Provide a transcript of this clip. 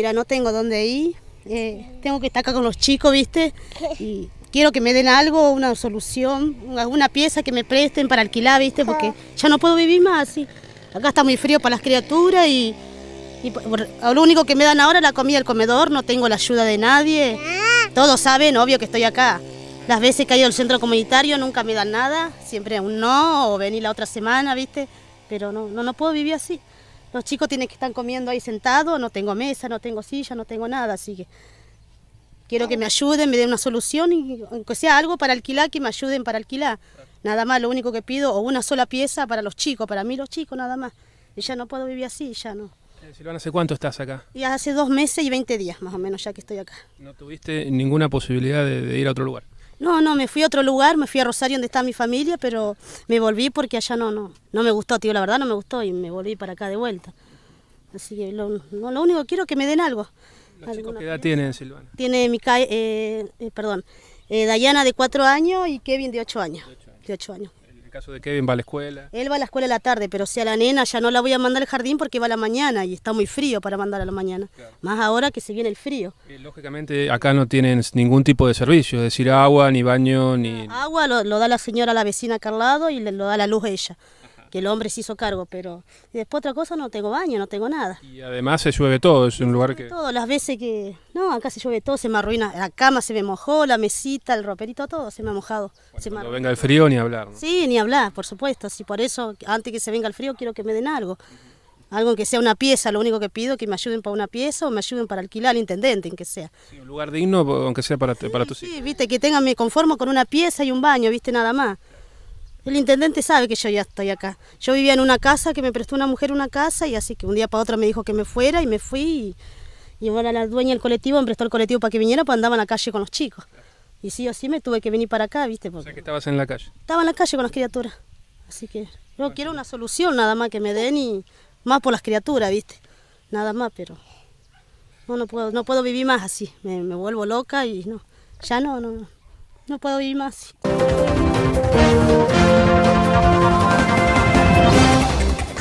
mira, no tengo dónde ir, eh, tengo que estar acá con los chicos, ¿viste? Y quiero que me den algo, una solución, alguna pieza que me presten para alquilar, ¿viste? Porque ya no puedo vivir más así. Acá está muy frío para las criaturas y, lo único que me dan ahora es la comida del comedor, no tengo la ayuda de nadie. Ah. Todos saben, obvio, que estoy acá. Las veces que he ido al centro comunitario nunca me dan nada, siempre un no o venir la otra semana, ¿viste? Pero no, no puedo vivir así. Los chicos tienen que estar comiendo ahí sentados, no tengo mesa, no tengo silla, no tengo nada, así que quiero que me ayuden, me den una solución, y, que sea algo para alquilar, que me ayuden para alquilar. Nada más, lo único que pido, o una sola pieza para los chicos, para mí los chicos nada más. Y ya no puedo vivir así, ya no. Eh, Silvana, ¿hace cuánto estás acá? Ya hace dos meses y veinte días más o menos ya que estoy acá. ¿No tuviste ninguna posibilidad de ir a otro lugar? No, no, me fui a otro lugar, me fui a Rosario donde está mi familia, pero me volví porque allá no, no, no me gustó, tío, la verdad no me gustó y me volví para acá de vuelta. Así que lo, no, lo único quiero es que me den algo. ¿Los chicos qué edad tiene Silvana? Tiene mi... Eh, eh, perdón, eh, Dayana de cuatro años y Kevin de ocho años. De ocho De años el caso de Kevin va a la escuela. Él va a la escuela a la tarde, pero si a la nena ya no la voy a mandar al jardín porque va a la mañana y está muy frío para mandar a la mañana. Más ahora que se viene el frío. Eh, lógicamente acá no tienen ningún tipo de servicio, es decir, agua, ni baño, ni... Agua lo, da la señora, la vecina acá al lado y le, lo da la luz a ella que el hombre se hizo cargo, pero después otra cosa no tengo baño, no tengo nada. Y además se llueve todo, es un lugar que... Todo, las veces que... No, acá se llueve todo, se me arruina, la cama se me mojó, la mesita, el roperito, todo se me ha mojado. Bueno, venga el frío ni hablar. Sí, ni hablar, por supuesto, si por eso antes que se venga el frío quiero que me den algo. Algo que sea una pieza, lo único que pido que me ayuden para una pieza o me ayuden para alquilar al intendente, en que sea. Sí, un lugar digno, aunque sea para, tu... para sí, Sí, viste, que tengan, me conformo con una pieza y un baño, viste, nada más. El intendente sabe que yo ya estoy acá. Yo vivía en una casa que me prestó una mujer una casa y así que un día para otro me dijo que me fuera y me fui. Y, y ahora la dueña del colectivo me prestó el colectivo para que viniera, pues andaba en la calle con los chicos. Y sí o sí me tuve que venir para acá, ¿viste? Porque o sea que estabas en la calle. Estaba en la calle con las criaturas. Así que no, quiero una solución nada más que me den y más por las criaturas, ¿viste? Nada más, pero no, no, puedo, no puedo vivir más así. Me, vuelvo loca y no, ya no, no, no puedo vivir más así.